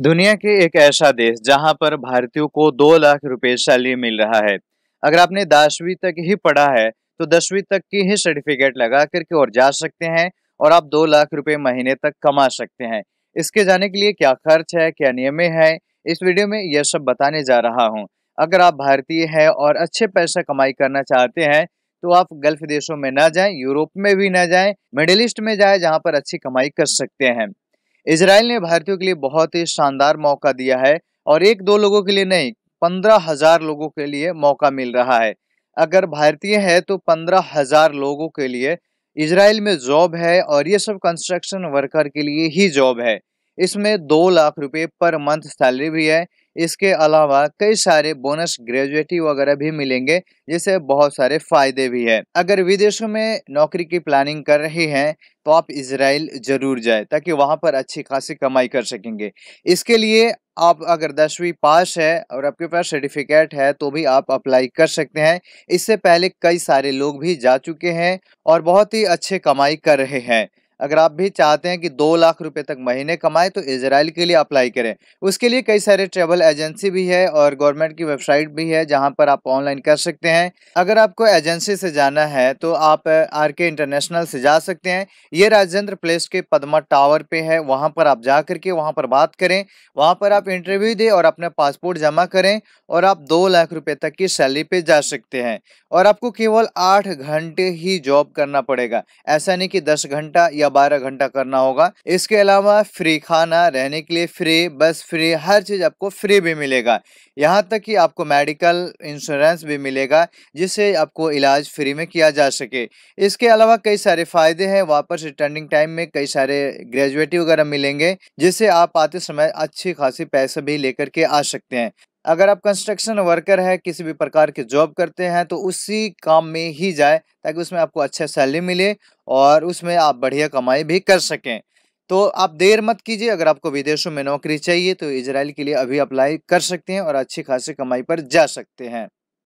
दुनिया के एक ऐसा देश जहां पर भारतीयों को दो लाख रुपए सैलरी मिल रहा है अगर आपने दसवीं तक ही पढ़ा है तो दसवीं तक की ही सर्टिफिकेट लगा करके और जा सकते हैं और आप दो लाख रुपए महीने तक कमा सकते हैं इसके जाने के लिए क्या खर्च है क्या नियमें हैं इस वीडियो में यह सब बताने जा रहा हूँ अगर आप भारतीय है और अच्छे पैसा कमाई करना चाहते हैं तो आप गल्फ देशों में ना जाएं यूरोप में भी ना जाएं मिडिल ईस्ट में जाएं जहां पर अच्छी कमाई कर सकते हैं इसराइल ने भारतीयों के लिए बहुत ही शानदार मौका दिया है और एक दो लोगों के लिए नहीं पंद्रह हजार लोगों के लिए मौका मिल रहा है अगर भारतीय है तो पंद्रह हजार लोगों के लिए इसराइल में जॉब है और ये सब कंस्ट्रक्शन वर्कर के लिए ही जॉब है इसमें दो लाख रुपए पर मंथ सैलरी भी है इसके अलावा कई सारे बोनस ग्रेजुएटी वगैरह भी मिलेंगे जिससे बहुत सारे फायदे भी है अगर विदेशों में नौकरी की प्लानिंग कर रहे हैं तो आप इसराइल जरूर जाए ताकि वहाँ पर अच्छी खासी कमाई कर सकेंगे इसके लिए आप अगर दसवीं पास है और आपके पास सर्टिफिकेट है तो भी आप अप्लाई कर सकते हैं इससे पहले कई सारे लोग भी जा चुके हैं और बहुत ही अच्छे कमाई कर रहे हैं अगर आप भी चाहते हैं कि दो लाख रुपए तक महीने कमाएं तो इसराइल के लिए अप्लाई करें उसके लिए कई सारे ट्रेवल एजेंसी भी है और गवर्नमेंट की वेबसाइट भी है जहां पर आप ऑनलाइन कर सकते हैं अगर आपको एजेंसी से जाना है तो आप आर के इंटरनेशनल से जा सकते हैं ये राजेंद्र प्लेस के पदमा टावर पे है वहाँ पर आप जा करके वहाँ पर बात करें वहाँ पर आप इंटरव्यू दें और अपना पासपोर्ट जमा करें और आप दो लाख रुपये तक की सैलरी पर जा सकते हैं और आपको केवल आठ घंटे ही जॉब करना पड़ेगा ऐसा नहीं कि दस घंटा या या बारह घंटा करना होगा इसके अलावा फ्री खाना रहने के लिए फ्री बस फ्री हर चीज़ आपको फ्री भी मिलेगा यहाँ तक कि आपको मेडिकल इंश्योरेंस भी मिलेगा जिससे आपको इलाज फ्री में किया जा सके इसके अलावा कई सारे फ़ायदे हैं वापस रिटर्निंग टाइम में कई सारे ग्रेजुएटी वगैरह मिलेंगे जिससे आप आते समय अच्छी खासी पैसे भी लेकर के आ सकते हैं अगर आप कंस्ट्रक्शन वर्कर है किसी भी प्रकार के जॉब करते हैं तो उसी काम में ही जाए ताकि उसमें आपको अच्छा सैलरी मिले और उसमें आप बढ़िया कमाई भी कर सकें तो आप देर मत कीजिए अगर आपको विदेशों में नौकरी चाहिए तो इसराइल के लिए अभी अप्लाई कर सकते हैं और अच्छी खासी कमाई पर जा सकते हैं